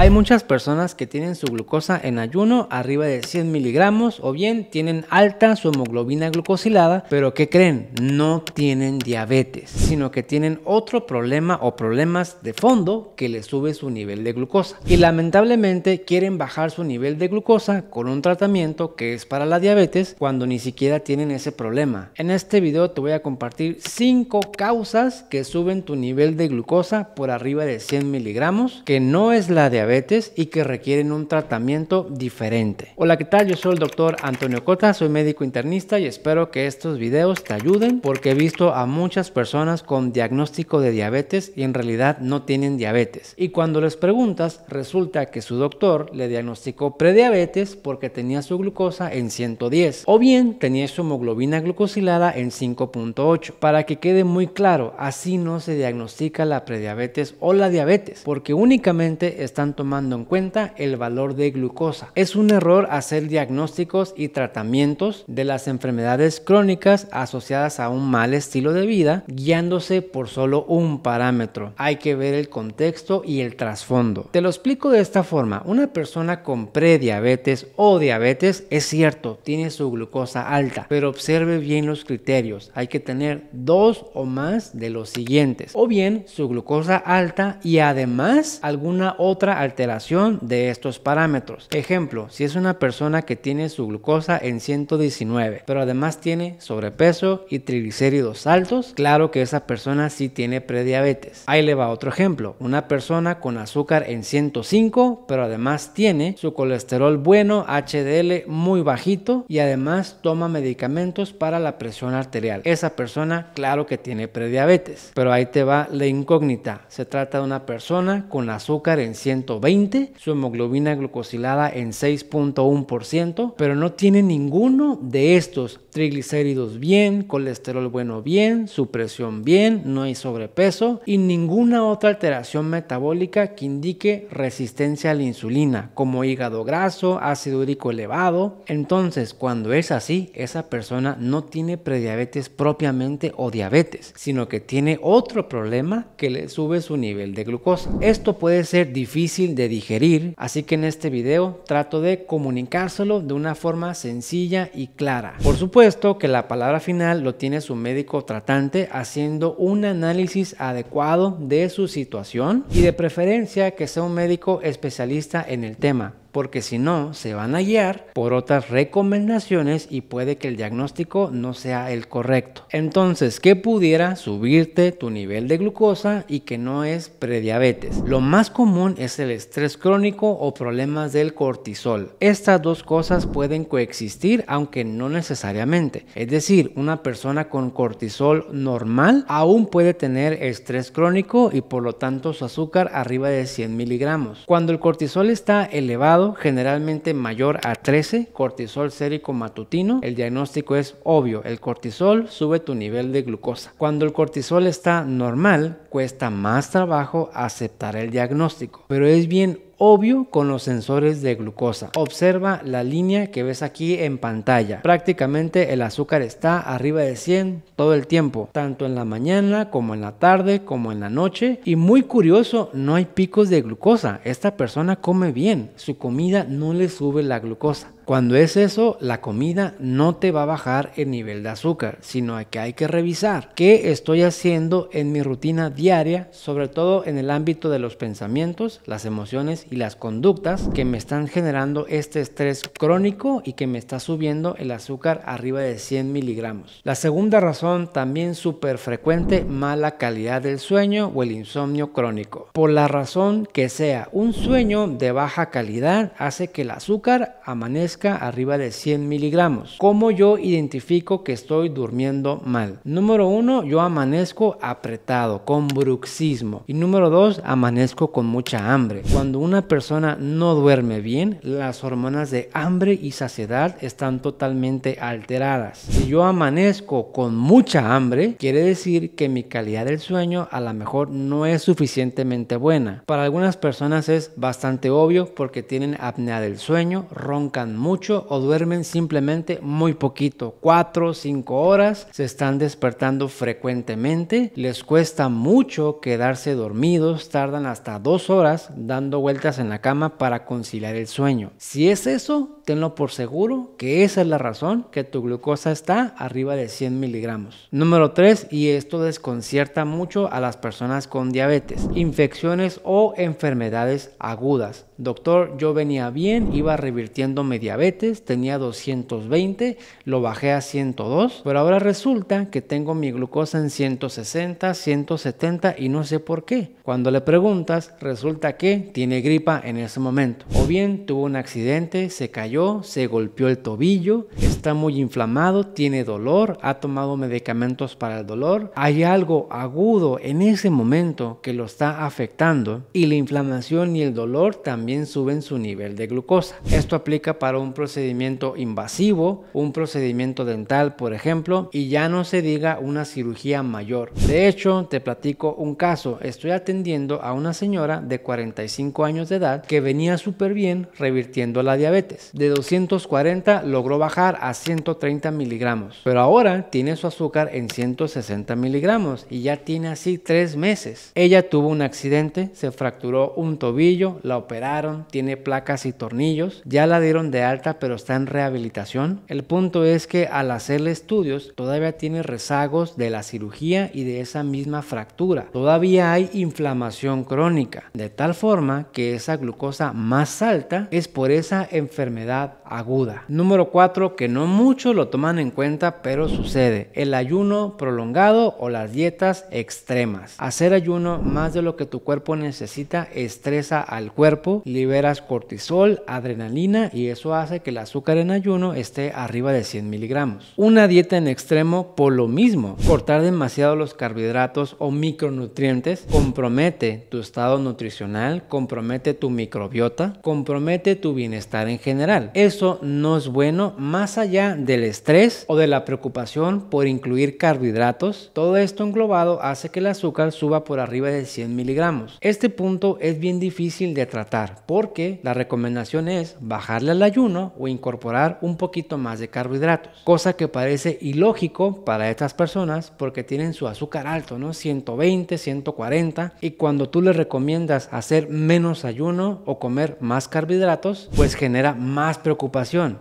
Hay muchas personas que tienen su glucosa en ayuno arriba de 100 miligramos o bien tienen alta su hemoglobina glucosilada, pero que creen? No tienen diabetes, sino que tienen otro problema o problemas de fondo que les sube su nivel de glucosa. Y lamentablemente quieren bajar su nivel de glucosa con un tratamiento que es para la diabetes cuando ni siquiera tienen ese problema. En este video te voy a compartir 5 causas que suben tu nivel de glucosa por arriba de 100 miligramos, que no es la diabetes y que requieren un tratamiento diferente. Hola, ¿qué tal? Yo soy el doctor Antonio Cota, soy médico internista y espero que estos videos te ayuden porque he visto a muchas personas con diagnóstico de diabetes y en realidad no tienen diabetes. Y cuando les preguntas, resulta que su doctor le diagnosticó prediabetes porque tenía su glucosa en 110 o bien tenía su hemoglobina glucosilada en 5.8. Para que quede muy claro, así no se diagnostica la prediabetes o la diabetes porque únicamente están tomando en cuenta el valor de glucosa. Es un error hacer diagnósticos y tratamientos de las enfermedades crónicas asociadas a un mal estilo de vida guiándose por solo un parámetro. Hay que ver el contexto y el trasfondo. Te lo explico de esta forma. Una persona con prediabetes o diabetes es cierto, tiene su glucosa alta, pero observe bien los criterios. Hay que tener dos o más de los siguientes. O bien su glucosa alta y además alguna otra alteración de estos parámetros. Ejemplo, si es una persona que tiene su glucosa en 119, pero además tiene sobrepeso y triglicéridos altos, claro que esa persona sí tiene prediabetes. Ahí le va otro ejemplo, una persona con azúcar en 105, pero además tiene su colesterol bueno, HDL muy bajito y además toma medicamentos para la presión arterial. Esa persona claro que tiene prediabetes, pero ahí te va la incógnita. Se trata de una persona con azúcar en 120 20, su hemoglobina glucosilada en 6.1%, pero no tiene ninguno de estos triglicéridos bien, colesterol bueno bien, su presión bien, no hay sobrepeso y ninguna otra alteración metabólica que indique resistencia a la insulina, como hígado graso, ácido úrico elevado. Entonces, cuando es así, esa persona no tiene prediabetes propiamente o diabetes, sino que tiene otro problema que le sube su nivel de glucosa. Esto puede ser difícil de digerir, así que en este video trato de comunicárselo de una forma sencilla y clara. Por supuesto que la palabra final lo tiene su médico tratante haciendo un análisis adecuado de su situación y de preferencia que sea un médico especialista en el tema porque si no, se van a guiar por otras recomendaciones y puede que el diagnóstico no sea el correcto. Entonces, ¿qué pudiera subirte tu nivel de glucosa y que no es prediabetes? Lo más común es el estrés crónico o problemas del cortisol. Estas dos cosas pueden coexistir, aunque no necesariamente. Es decir, una persona con cortisol normal aún puede tener estrés crónico y por lo tanto su azúcar arriba de 100 miligramos. Cuando el cortisol está elevado, generalmente mayor a 13, cortisol sérico matutino, el diagnóstico es obvio, el cortisol sube tu nivel de glucosa. Cuando el cortisol está normal, cuesta más trabajo aceptar el diagnóstico, pero es bien obvio con los sensores de glucosa. Observa la línea que ves aquí en pantalla. Prácticamente el azúcar está arriba de 100 todo el tiempo, tanto en la mañana como en la tarde como en la noche. Y muy curioso, no hay picos de glucosa. Esta persona come bien, su comida no le sube la glucosa. Cuando es eso, la comida no te va a bajar el nivel de azúcar, sino que hay que revisar qué estoy haciendo en mi rutina diaria, sobre todo en el ámbito de los pensamientos, las emociones y las conductas que me están generando este estrés crónico y que me está subiendo el azúcar arriba de 100 miligramos. La segunda razón, también súper frecuente, mala calidad del sueño o el insomnio crónico. Por la razón que sea, un sueño de baja calidad hace que el azúcar amanezca arriba de 100 miligramos. ¿Cómo yo identifico que estoy durmiendo mal? Número uno, yo amanezco apretado, con bruxismo. Y número dos, amanezco con mucha hambre. Cuando una persona no duerme bien, las hormonas de hambre y saciedad están totalmente alteradas. Si yo amanezco con mucha hambre, quiere decir que mi calidad del sueño a lo mejor no es suficientemente buena. Para algunas personas es bastante obvio porque tienen apnea del sueño, roncan mucho mucho o duermen simplemente muy poquito, 4 o 5 horas, se están despertando frecuentemente, les cuesta mucho quedarse dormidos, tardan hasta 2 horas dando vueltas en la cama para conciliar el sueño. Si es eso, tenlo por seguro que esa es la razón que tu glucosa está arriba de 100 miligramos. Número 3, y esto desconcierta mucho a las personas con diabetes, infecciones o enfermedades agudas. Doctor, yo venía bien, iba revirtiendo mi diabetes, tenía 220, lo bajé a 102, pero ahora resulta que tengo mi glucosa en 160, 170 y no sé por qué. Cuando le preguntas, resulta que tiene gripa en ese momento, o bien tuvo un accidente, se cayó se golpeó el tobillo, está muy inflamado, tiene dolor, ha tomado medicamentos para el dolor, hay algo agudo en ese momento que lo está afectando y la inflamación y el dolor también suben su nivel de glucosa. Esto aplica para un procedimiento invasivo, un procedimiento dental, por ejemplo, y ya no se diga una cirugía mayor. De hecho, te platico un caso. Estoy atendiendo a una señora de 45 años de edad que venía súper bien revirtiendo la diabetes. 240 logró bajar a 130 miligramos, pero ahora tiene su azúcar en 160 miligramos y ya tiene así tres meses. Ella tuvo un accidente, se fracturó un tobillo, la operaron, tiene placas y tornillos, ya la dieron de alta pero está en rehabilitación. El punto es que al hacerle estudios todavía tiene rezagos de la cirugía y de esa misma fractura. Todavía hay inflamación crónica, de tal forma que esa glucosa más alta es por esa enfermedad humildad aguda. Número 4, que no mucho lo toman en cuenta, pero sucede. El ayuno prolongado o las dietas extremas. Hacer ayuno más de lo que tu cuerpo necesita estresa al cuerpo, liberas cortisol, adrenalina y eso hace que el azúcar en ayuno esté arriba de 100 miligramos. Una dieta en extremo por lo mismo. Cortar demasiado los carbohidratos o micronutrientes compromete tu estado nutricional, compromete tu microbiota, compromete tu bienestar en general. Es no es bueno más allá del estrés o de la preocupación por incluir carbohidratos. Todo esto englobado hace que el azúcar suba por arriba de 100 miligramos. Este punto es bien difícil de tratar porque la recomendación es bajarle al ayuno o incorporar un poquito más de carbohidratos, cosa que parece ilógico para estas personas porque tienen su azúcar alto, ¿no? 120, 140 y cuando tú le recomiendas hacer menos ayuno o comer más carbohidratos, pues genera más preocupación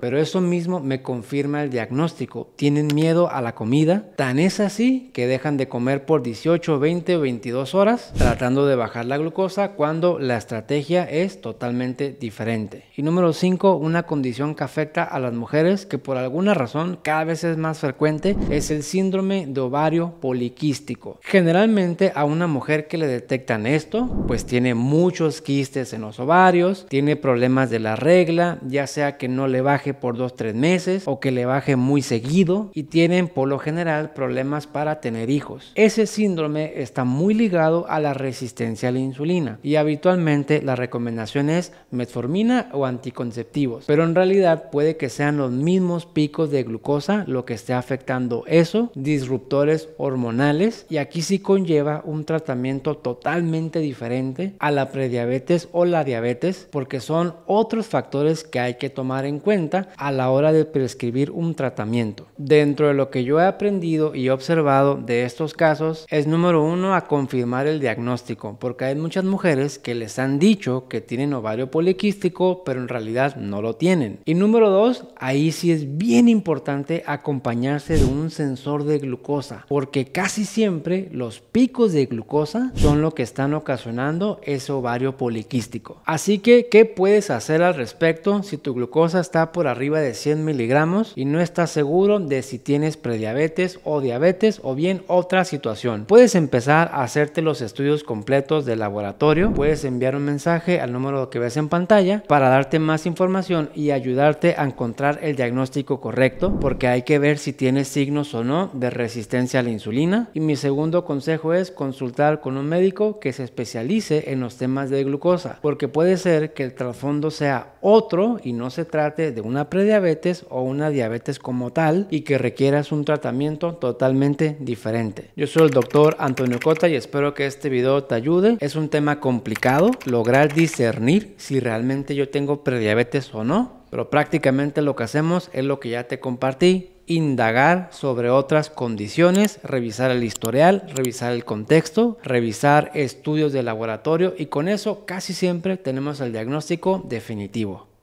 pero eso mismo me confirma el diagnóstico. Tienen miedo a la comida, tan es así que dejan de comer por 18, 20 o 22 horas tratando de bajar la glucosa cuando la estrategia es totalmente diferente. Y número 5, una condición que afecta a las mujeres que por alguna razón cada vez es más frecuente es el síndrome de ovario poliquístico. Generalmente a una mujer que le detectan esto, pues tiene muchos quistes en los ovarios, tiene problemas de la regla, ya sea que no no le baje por dos, tres meses o que le baje muy seguido y tienen por lo general problemas para tener hijos. Ese síndrome está muy ligado a la resistencia a la insulina y habitualmente la recomendación es metformina o anticonceptivos, pero en realidad puede que sean los mismos picos de glucosa lo que esté afectando eso, disruptores hormonales y aquí sí conlleva un tratamiento totalmente diferente a la prediabetes o la diabetes porque son otros factores que hay que tomar en cuenta a la hora de prescribir un tratamiento. Dentro de lo que yo he aprendido y observado de estos casos es número uno a confirmar el diagnóstico, porque hay muchas mujeres que les han dicho que tienen ovario poliquístico, pero en realidad no lo tienen. Y número dos, ahí sí es bien importante acompañarse de un sensor de glucosa, porque casi siempre los picos de glucosa son lo que están ocasionando ese ovario poliquístico. Así que, ¿qué puedes hacer al respecto si tu glucosa está por arriba de 100 miligramos y no estás seguro de si tienes prediabetes o diabetes o bien otra situación. Puedes empezar a hacerte los estudios completos de laboratorio, puedes enviar un mensaje al número que ves en pantalla para darte más información y ayudarte a encontrar el diagnóstico correcto porque hay que ver si tienes signos o no de resistencia a la insulina. Y mi segundo consejo es consultar con un médico que se especialice en los temas de glucosa porque puede ser que el trasfondo sea otro y no se de una prediabetes o una diabetes como tal y que requieras un tratamiento totalmente diferente. Yo soy el doctor Antonio Cota y espero que este video te ayude. Es un tema complicado, lograr discernir si realmente yo tengo prediabetes o no, pero prácticamente lo que hacemos es lo que ya te compartí, indagar sobre otras condiciones, revisar el historial, revisar el contexto, revisar estudios de laboratorio y con eso casi siempre tenemos el diagnóstico definitivo.